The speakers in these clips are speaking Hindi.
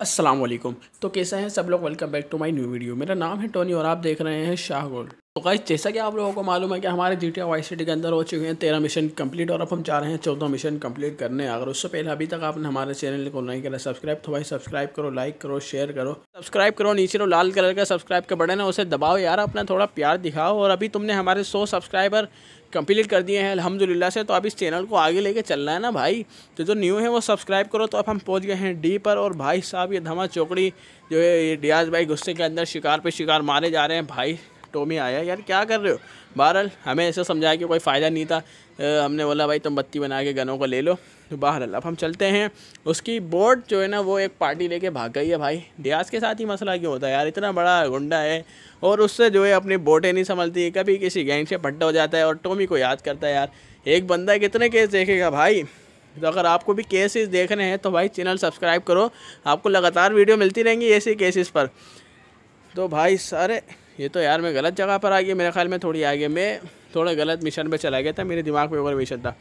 असलम तो कैसे हैं सब लोग welcome back to my new video मेरा नाम है टोनी और आप देख रहे हैं शाह गोल्ड तो गाइज जैसा कि आप लोगों को मालूम है कि हमारे जी टी वाइस सिटी के अंदर हो चुके हैं तेरह मिशन कंप्लीट और अब हम चाह रहे हैं चौदह मिशन कंप्लीट करने अगर उससे पहले अभी तक आपने हमारे चैनल को नहीं करा सब्सक्राइब तो भाई सब्सक्राइब करो लाइक करो शेयर करो सब्सक्राइब करो नीचे रो लाल कलर का सब्सक्राइब का बटन है उसे दबाओ यार अपना थोड़ा प्यार दिखाओ और अभी तुमने हमारे सौ सब्सक्राइबर कंप्लीट कर दिए हैं अलहमदिल्ला से तो अब इस चैनल को आगे लेके चलना है ना भाई तो जो न्यू है वो सब्सक्राइब करो तो अब हम पहुंच गए हैं डी पर और भाई साहब ये धमा चौकड़ी जो है ये रियाज भाई गुस्से के अंदर शिकार पे शिकार मारे जा रहे हैं भाई टोमी आया यार क्या कर रहे हो बहरहाल हमें ऐसे समझाया कि कोई फ़ायदा नहीं था हमने बोला भाई तुम बत्ती बना के गनों को ले लो तो बहरहाल अब हम चलते हैं उसकी बोर्ड जो है ना वो एक पार्टी लेके भाग गई है भाई डियाज के साथ ही मसला क्यों होता है यार इतना बड़ा गुंडा है और उससे जो है अपनी बोटें नहीं संभलती कभी किसी गैंग से भट्टा हो जाता है और टोमी को याद करता है यार एक बंदा कितने केस देखेगा भाई तो अगर आपको भी केसेस देखने हैं तो भाई चैनल सब्सक्राइब करो आपको लगातार वीडियो मिलती रहेंगी ऐसे केसेस पर तो भाई सारे ये तो यार मैं गलत जगह पर आ गया मेरे ख्याल में थोड़ी आगे मैं थोड़ा गलत मिशन पे चला गया था मेरे दिमाग में और मिशन था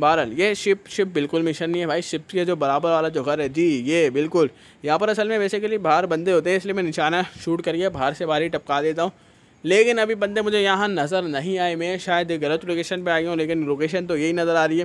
बहरहाल ये शिप शिप बिल्कुल मिशन नहीं है भाई शिप के जो बराबर वाला जो घर है जी ये बिल्कुल यहाँ पर असल में बेसिकली बाहर बंदे होते हैं इसलिए मैं निशाना शूट करके बाहर से बाहर ही टपका देता हूँ लेकिन अभी बंदे मुझे यहाँ नज़र नहीं आए मैं शायद गलत लोकेशन पे आ गया हूँ लेकिन लोकेशन तो यही नज़र आ रही है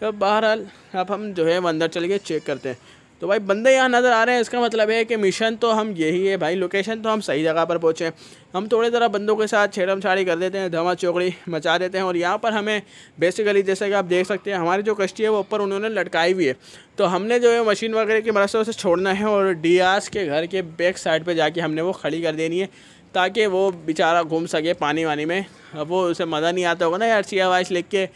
तो बहरहाल अब हम जो है अंदर चल के चेक करते हैं तो भाई बंदे यहाँ नज़र आ रहे हैं इसका मतलब है कि मिशन तो हम यही है भाई लोकेशन तो हम सही जगह पर पहुँचे हम थोड़े तरह बंदों के साथ छेड़मछाड़ी कर देते हैं धमा चौकड़ी मचा देते हैं और यहाँ पर हमें बेसिकली जैसे कि आप देख सकते हैं हमारी जो कश्ती है वो ऊपर उन्होंने लटकाई हुई है तो हमने जो है मशीन वगैरह की मदद से उसे छोड़ना है और डियास के घर के बैक साइड पर जाके हमने वो खड़ी कर देनी है ताकि वो बेचारा घूम सके पानी वानी में अब वो उसे मज़ा नहीं आता होगा ना यार सिया वाइस लिख के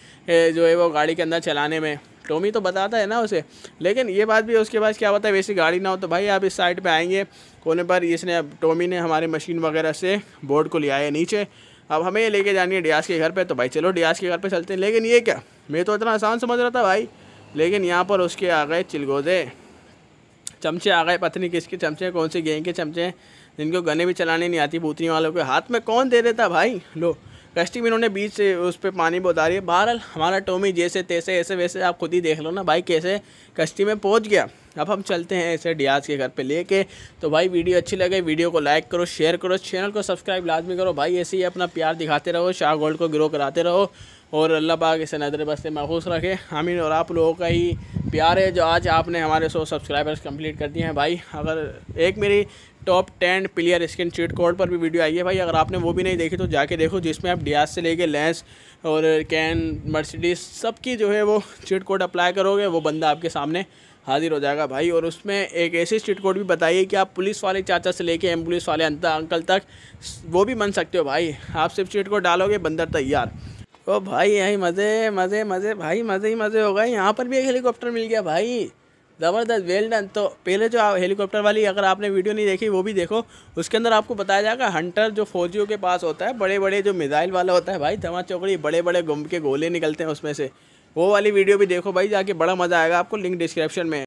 जो है वो गाड़ी के अंदर चलाने में टोमी तो बताता है ना उसे लेकिन ये बात भी उसके पास क्या होता है वैसी गाड़ी ना हो तो भाई आप इस साइड पर आएंगे कोने पर इसने अब टोमी ने हमारी मशीन वगैरह से बोर्ड को लिया है नीचे अब हमें ये लेके जानी है डियास के घर पे तो भाई चलो डियास के घर पे चलते हैं लेकिन ये क्या मैं तो इतना आसान समझ रहा था भाई लेकिन यहाँ पर उसके आ गए चिलगोजे चमचे आ गए पत्नी किसके चमचे हैं कौन से गेंग के चमचे हैं जिनको गने भी चलाने नहीं आती बूतनी वालों के हाथ में कौन दे देता भाई लो रेस्टिंग में इन्होंने बीच से उस पर पानी बता रही है बहरहाल हमारा टोमी जैसे तैसे ऐसे वैसे आप खुद ही देख लो ना भाई कैसे कश्ती में पहुँच गया अब हम चलते हैं ऐसे डियाज के घर पे लेके तो भाई वीडियो अच्छी लगे वीडियो को लाइक करो शेयर करो चैनल को सब्सक्राइब लाजमी करो भाई ऐसे ही अपना प्यार दिखाते रहो शाह गोल्ड को ग्रो कराते रहो और अल्लाह पाक इसे नजर बस्ते महफूस रखे हामिद और आप लोगों का ही प्यार है जो आज आपने हमारे सौ सब्सक्राइबर्स कंप्लीट कर दिए हैं भाई अगर एक मेरी top ten player skin cheat code पर भी वीडियो आई है भाई अगर आपने वो भी नहीं देखी तो जाके देखो जिसमें आप डियाज से लेके लेंस और कैन मर्सिडीज सबकी जो है वो चीट कोड अप्लाई करोगे वो बंदा आपके सामने हाजिर हो जाएगा भाई और उसमें एक ऐसी स्ट्रीट कोड भी बताइए कि आप पुलिस वाले चाचा से लेके एम्बुलेंस वाले अंकल तक वो भी बन सकते हो भाई आप सिर्फ स्ट्रीट कोड डालोगे बंदर तैयार ओ भाई यही मज़े मज़े मज़े भाई मज़े ही मज़े हो गए यहाँ पर भी एक हेलीकॉप्टर मिल गया भाई ज़बरदस्त वेल डन तो पहले जो हेलीकॉप्टर वाली अगर आपने वीडियो नहीं देखी वो भी देखो उसके अंदर आपको बताया जाएगा हंटर जो फौजियों के पास होता है बड़े बड़े जो मिज़ाइल वाला होता है भाई धमा चौकड़ी बड़े बड़े गुम के गोले निकलते हैं उसमें से वो वाली वीडियो भी देखो भाई जाके बड़ा मज़ा आएगा आपको लिंक डिस्क्रिप्शन में